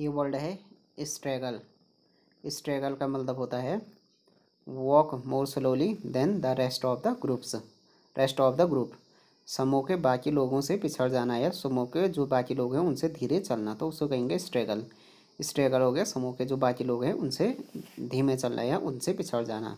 ये वर्ड है struggle struggle का मतलब होता है walk more slowly than the rest of the groups rest of the group समूह के बाकी लोगों से पिछड़ जाना या समूह के जो बाकी लोग हैं उनसे धीरे चलना तो उसको कहेंगे स्ट्रगल स्ट्रगल हो गया समूह के जो बाकी लोग हैं उनसे धीमे चलना या उनसे पिछड़ जाना